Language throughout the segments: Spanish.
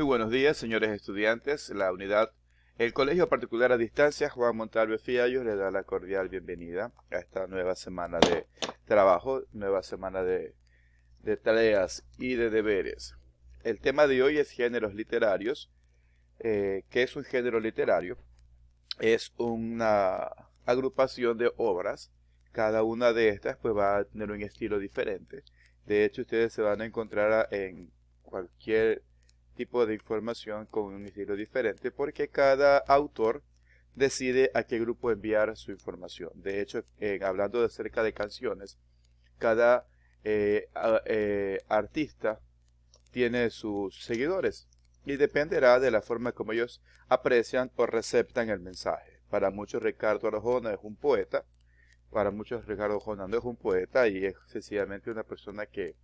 Muy buenos días, señores estudiantes. La unidad El Colegio Particular a Distancia, Juan Montalvo Fiallo le da la cordial bienvenida a esta nueva semana de trabajo, nueva semana de, tareas y de deberes. El tema de hoy es géneros literarios. Eh, ¿Qué es un género literario? Es una agrupación de obras. Cada una de estas pues, va a tener un estilo diferente. De hecho, ustedes se van a encontrar en cualquier tipo de información con un estilo diferente porque cada autor decide a qué grupo enviar su información. De hecho, eh, hablando hablando cerca de canciones, cada eh, eh, artista tiene sus seguidores y dependerá de la forma como ellos aprecian o receptan el mensaje. Para muchos Ricardo Arjona es un poeta, para muchos Ricardo Arjona no es un poeta y es sencillamente una persona que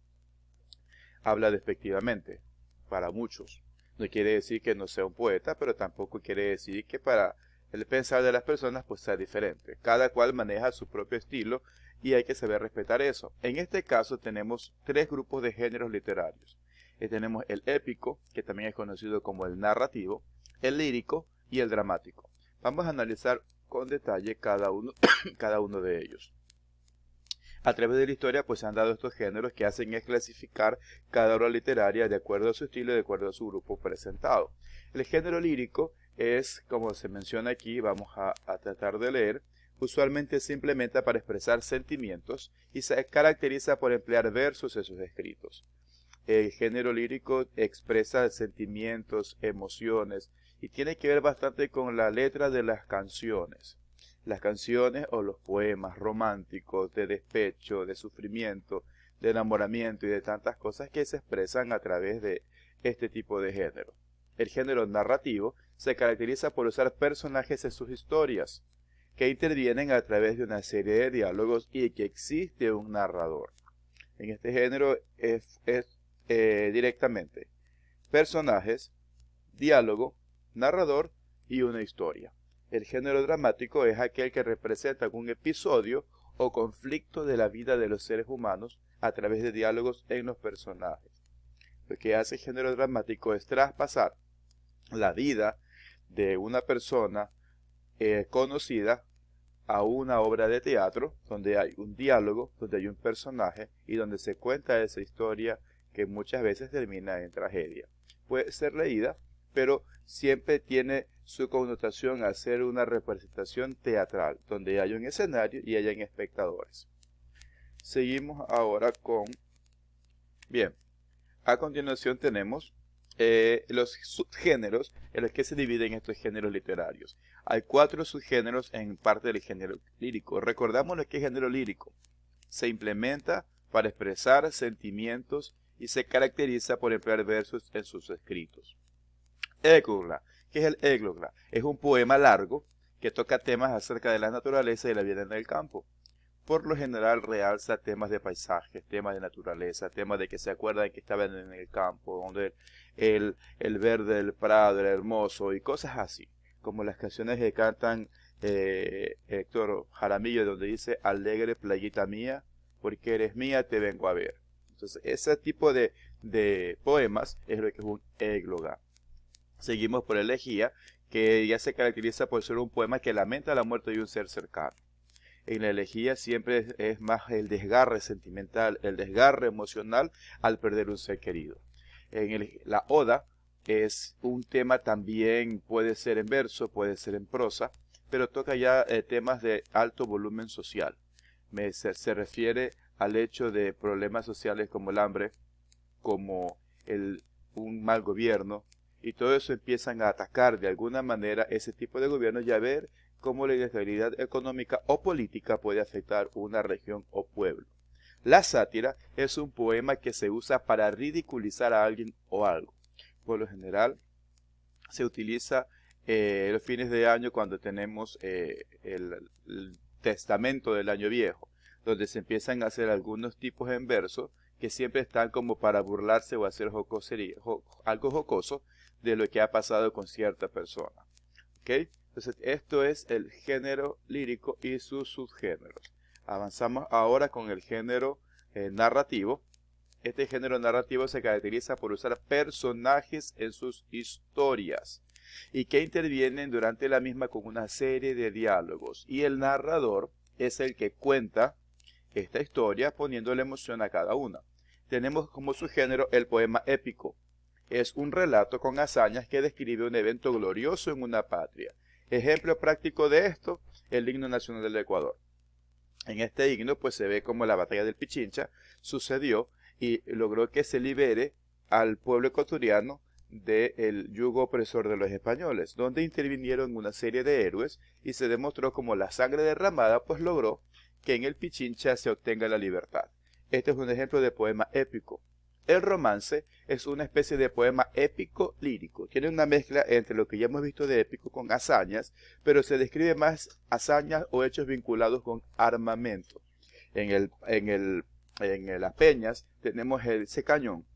habla despectivamente para muchos. No quiere decir que no sea un poeta, pero tampoco quiere decir que para el pensar de las personas pues sea diferente. Cada cual maneja su propio estilo y hay que saber respetar eso. En este caso tenemos tres grupos de géneros literarios. Eh, tenemos el épico, que también es conocido como el narrativo, el lírico y el dramático. Vamos a analizar con detalle uno, cada uno de ellos. A través de la historia pues se han dado estos géneros que hacen es clasificar cada obra literaria de acuerdo a su estilo y de acuerdo a su grupo presentado. El género lírico es, como se menciona aquí, vamos a, a tratar de leer, usualmente se implementa para expresar sentimientos y se caracteriza por emplear versos en sus escritos. El género lírico expresa sentimientos, emociones y tiene que ver bastante con la letra de las canciones. Las canciones o los poemas románticos de despecho, de sufrimiento, de enamoramiento y de tantas cosas que se expresan a través de este tipo de género. El género narrativo se caracteriza por usar personajes en sus historias, que intervienen a través de una serie de diálogos y que existe un narrador. En este género es, eh, directamente personajes, diálogo, narrador y una historia. El género dramático es aquel que representa algún episodio o conflicto de la vida de los seres humanos a través de diálogos en los personajes. Lo que hace el género dramático es traspasar la vida de una persona eh, conocida a una obra de teatro donde hay un diálogo, donde hay un personaje y donde se cuenta esa historia que muchas veces termina en tragedia. Puede ser leída pero siempre tiene su connotación a ser una representación teatral, donde hay un escenario y hay espectadores. Seguimos ahora con... Bien, a continuación tenemos eh, los subgéneros en los que se dividen estos géneros literarios. Hay cuatro subgéneros en parte del género lírico. Recordamos lo que es género lírico. Se implementa para expresar sentimientos y se caracteriza por emplear versos en sus escritos. Eglogla. ¿Qué es el Eglogla? Es un poema largo que toca temas acerca de la naturaleza y la vida en el campo. Por lo general realza temas de paisajes, temas de naturaleza, temas de que se acuerdan que estaban en el campo, donde el, verde del prado era hermoso y cosas así, como las canciones que cantan eh, Héctor Jaramillo, donde dice, alegre playita mía, porque eres mía, te vengo a ver. Entonces, ese tipo de, de poemas es lo que es un égloga. Seguimos por Elegía, que ya se caracteriza por ser un poema que lamenta la muerte de un ser cercano. En la elegía siempre es, más el desgarre sentimental, el desgarre emocional al perder un ser querido. En la oda es un tema también, puede ser en verso, puede ser en prosa, pero toca ya eh, temas de alto volumen social. se, refiere al hecho de problemas sociales como el hambre, como un mal gobierno, y todo eso empiezan a atacar de alguna manera ese tipo de gobierno y a ver cómo la inestabilidad económica o política puede afectar una región o pueblo. La sátira es un poema que se usa para ridiculizar a alguien o algo. Por lo general, se utiliza eh, los fines de año cuando tenemos eh, el, testamento del año viejo, donde se empiezan a hacer algunos tipos en verso que siempre están como para burlarse o hacer algo jocoso de lo que ha pasado con cierta persona. ¿Ok? Entonces, esto es el género lírico y sus subgéneros. Avanzamos ahora con el género eh, narrativo. Este género narrativo se caracteriza por usar personajes en sus historias y que intervienen durante la misma con una serie de diálogos. Y el narrador es el que cuenta esta historia la emoción a cada una. Tenemos como su género el poema épico, es un relato con hazañas que describe un evento glorioso en una patria. Ejemplo práctico de esto, el himno nacional del Ecuador. En este himno pues se ve como la batalla del Pichincha sucedió y logró que se libere al pueblo ecuatoriano del yugo opresor de los españoles, donde intervinieron una serie de héroes y se demostró como la sangre derramada pues logró que en el Pichincha se obtenga la libertad. Este es un ejemplo de poema épico. El romance es una especie de poema épico lírico. Tiene una mezcla entre lo que ya hemos visto de épico con hazañas, pero se describe más hazañas o hechos vinculados con armamento. En, las peñas tenemos ese cañón,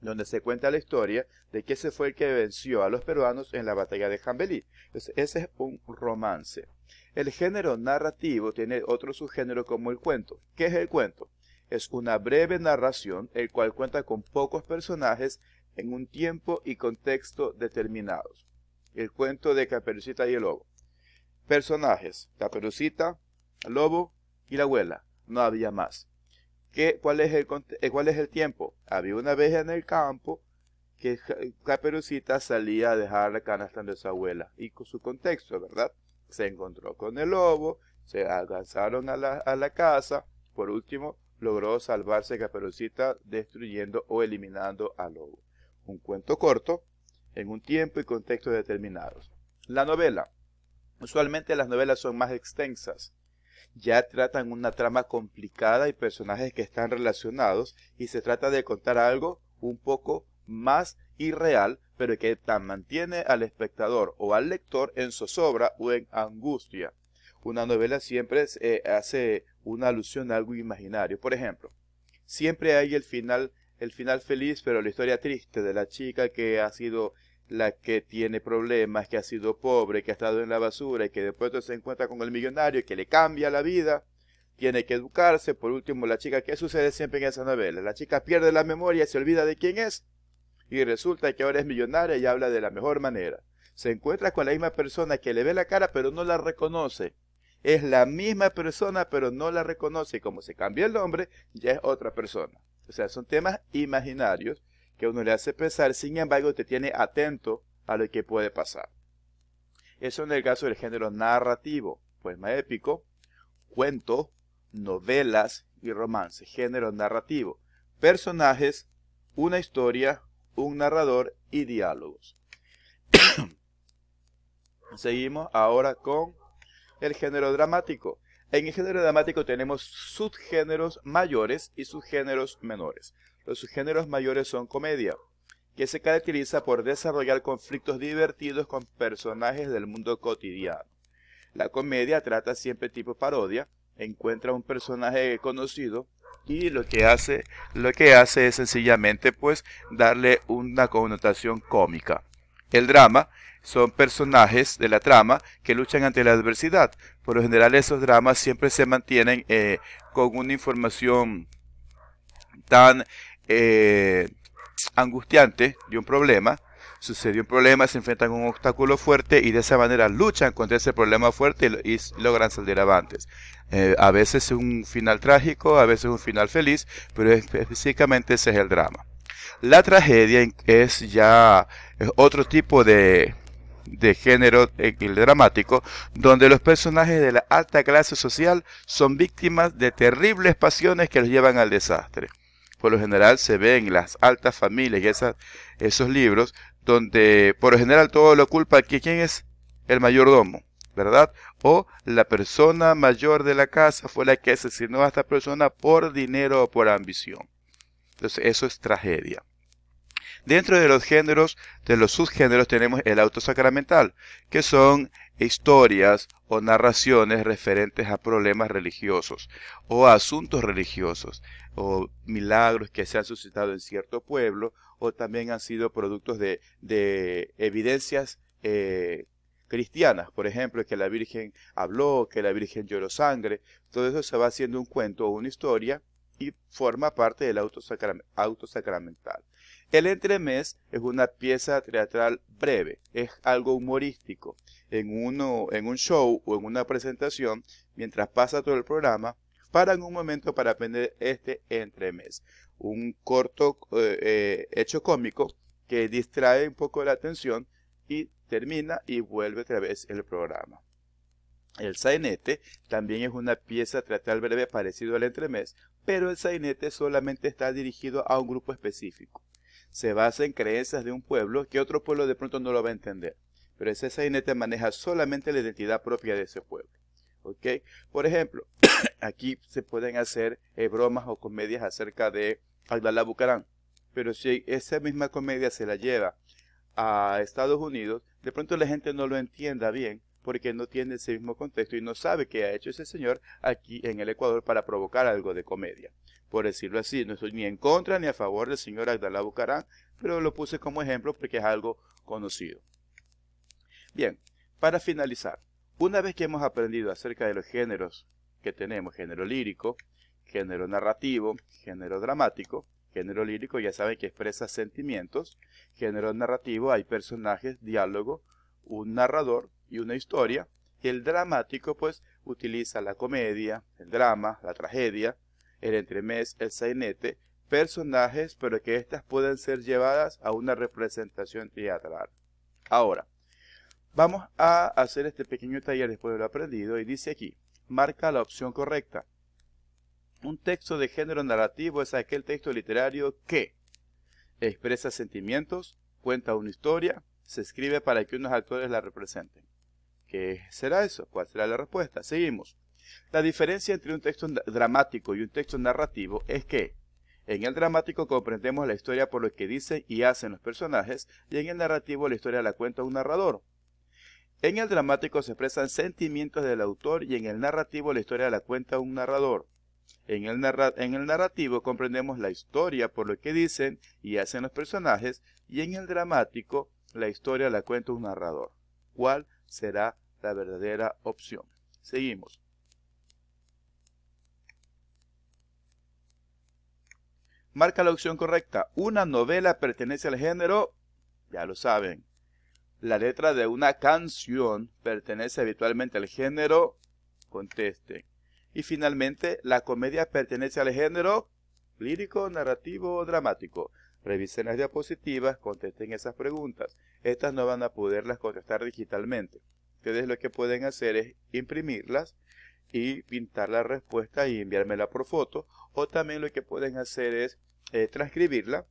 donde se cuenta la historia de que ese fue el que venció a los peruanos en la batalla de Jambelí. Entonces, ese es un romance. El género narrativo tiene otro subgénero como el cuento. ¿Qué es el cuento? es una breve narración, el cual cuenta con pocos personajes en un tiempo y contexto determinados. El cuento de Caperucita y el Lobo. Personajes, Caperucita, Lobo y la abuela. No había más. ¿Qué, cuál, es el, eh, ¿Cuál es el tiempo? Había una vez en el campo que Caperucita salía a dejar la canasta de su abuela y con su contexto, ¿verdad? Se encontró con el lobo, se alcanzaron a la casa, por último, logró salvarse Caperucita destruyendo o eliminando a Lobo. Un cuento corto, en un tiempo y contexto determinados. La novela. Usualmente las novelas son más extensas. Ya tratan una trama complicada y personajes que están relacionados y se trata de contar algo un poco más irreal, pero que mantiene al espectador o al lector en zozobra o en angustia. Una novela siempre se eh, hace una alusión a algo imaginario. Por ejemplo, siempre hay el final, el final feliz, pero la historia triste de la chica que ha sido la que tiene problemas, que ha sido pobre, que ha estado en la basura y que después se encuentra con el millonario y que le cambia la vida, tiene que educarse. Por último, la chica, ¿qué sucede siempre en esa novela? La chica pierde la memoria, y se olvida de quién es y resulta que ahora es millonaria y habla de la mejor manera. Se encuentra con la misma persona que le ve la cara pero no la reconoce es la misma persona, pero no la reconoce. Y como se cambia el nombre, ya es otra persona. O sea, son temas imaginarios que uno le hace pensar, sin embargo, te tiene atento a lo que puede pasar. Eso en el caso del género narrativo, poema pues épico, cuento, novelas y romance, género narrativo, personajes, una historia, un narrador y diálogos. Seguimos ahora con el género dramático. En el género dramático tenemos subgéneros mayores y subgéneros menores. Los subgéneros mayores son comedia, que se caracteriza por desarrollar conflictos divertidos con personajes del mundo cotidiano. La comedia trata siempre tipo parodia, encuentra un personaje conocido y lo que hace, lo que hace es sencillamente pues darle una connotación cómica. El drama son personajes de la trama que luchan ante la adversidad. Por lo general esos dramas siempre se mantienen eh, con una información tan eh, angustiante de un problema. Sucedió un problema, se enfrentan a un obstáculo fuerte y de esa manera luchan contra ese problema fuerte y, logran salir avantes. Eh, a veces es un final trágico, a veces un final feliz, pero específicamente ese es el drama. La tragedia es ya otro tipo de, de género dramático, donde los personajes de la alta clase social son víctimas de terribles pasiones que los llevan al desastre. Por lo general se ven las altas familias y esas, esos libros, donde por lo general todo lo culpa aquí quién es el mayordomo, ¿verdad? O la persona mayor de la casa fue la que asesinó a esta persona por dinero o por ambición. Entonces eso es tragedia. Dentro de los géneros, de los subgéneros tenemos el autosacramental, que son historias o narraciones referentes a problemas religiosos o asuntos religiosos o milagros que se han suscitado en cierto pueblo o también han sido productos de, evidencias eh, cristianas, por ejemplo, que la Virgen habló, que la Virgen lloró sangre, todo eso se va haciendo un cuento o una historia y forma parte del autosacramental. El entremés es una pieza teatral breve, es algo humorístico. En, uno, en un show o en una presentación, mientras pasa todo el programa, paran un momento para aprender este entremés. Un corto eh, eh, hecho cómico que distrae un poco la atención y termina y vuelve otra vez el programa. El sainete también es una pieza teatral breve parecido al entremés, pero el sainete solamente está dirigido a un grupo específico se basa en creencias de un pueblo que otro pueblo de pronto no lo va a entender. Pero ese sainete maneja solamente la identidad propia de ese pueblo. ¿Ok? Por ejemplo, aquí se pueden hacer eh, bromas o comedias acerca de la Bucarán. Pero si esa misma comedia se la lleva a Estados Unidos, de pronto la gente no lo entienda bien porque no tiene ese mismo contexto y no sabe qué ha hecho ese señor aquí en el Ecuador para provocar algo de comedia. Por decirlo así, no estoy ni en contra ni a favor del señor Agdalá Bucarán, pero lo puse como ejemplo porque es algo conocido. Bien, para finalizar, una vez que hemos aprendido acerca de los géneros que tenemos, género lírico, género narrativo, género dramático, género lírico ya saben que expresa sentimientos, género narrativo hay personajes, diálogo, un narrador, y una historia, y el dramático pues utiliza la comedia, el drama, la tragedia, el entremés, el sainete, personajes, pero que éstas pueden ser llevadas a una representación teatral. Ahora, vamos a hacer este pequeño taller después de lo aprendido y dice aquí, marca la opción correcta. Un texto de género narrativo es aquel texto literario que expresa sentimientos, cuenta una historia, se escribe para que unos actores la representen. ¿Qué será eso? ¿Cuál será la respuesta? Seguimos. La diferencia entre un texto dramático y un texto narrativo es que en el dramático comprendemos la historia por lo que dicen y hacen los personajes y en el narrativo la historia la cuenta un narrador. En el dramático se expresan sentimientos del autor y en el narrativo la historia la cuenta un narrador. En el, en el narrativo comprendemos la historia por lo que dicen y hacen los personajes y en el dramático la historia la cuenta un narrador. ¿Cuál será la verdadera opción. Seguimos. Marca la opción correcta. Una novela pertenece al género, ya lo saben. La letra de una canción pertenece habitualmente al género, conteste. Y finalmente, la comedia pertenece al género lírico, narrativo o dramático. Revisen las diapositivas, contesten esas preguntas. Estas no van a poderlas contestar digitalmente ustedes lo que pueden hacer es imprimirlas y pintar la respuesta y enviármela por foto. O también lo que pueden hacer es eh, transcribirla.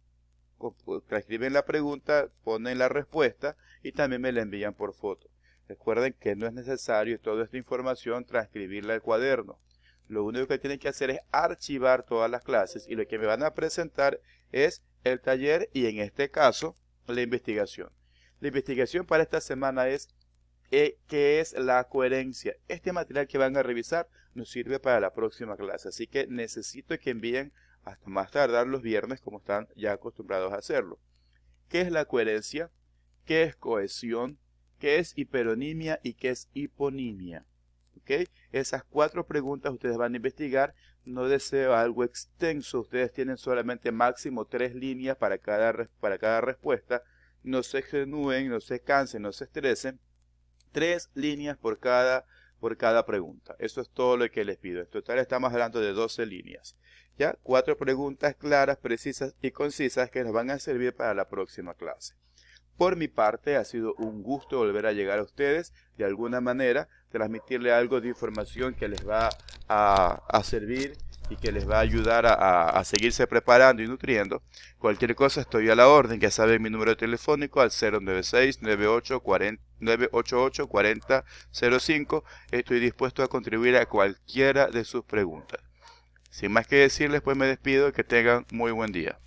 Transcriben la pregunta, ponen la respuesta y también me la envían por foto. Recuerden que no es necesario toda esta información transcribirla al cuaderno. Lo único que tienen que hacer es archivar todas las clases y lo que me van a presentar es el taller y en este caso la investigación. La investigación para esta semana es ¿Qué es la coherencia. Este material que van a revisar nos sirve para la próxima clase, así que necesito que envíen hasta más tardar los viernes como están ya acostumbrados a hacerlo. ¿Qué es la coherencia? ¿Qué es cohesión? ¿Qué es hiperonimia y qué es hiponimia? Esas cuatro preguntas ustedes van a investigar. No deseo algo extenso. Ustedes tienen solamente máximo tres líneas para cada, para cada respuesta. No se exenúen, no se cansen, no se estresen tres líneas por cada, por cada pregunta. Eso es todo lo que les pido. En total estamos hablando de 12 líneas. ¿ya? Cuatro preguntas claras, precisas y concisas que nos van a servir para la próxima clase. Por mi parte, ha sido un gusto volver a llegar a ustedes, de alguna manera, transmitirle algo de información que les va a, a servir y que les va a ayudar a, seguirse preparando y nutriendo. Cualquier cosa estoy a la orden, ya saben mi número telefónico al 096-988-4005. Estoy dispuesto a contribuir a cualquiera de sus preguntas. Sin más que decirles, pues me despido y que tengan muy buen día.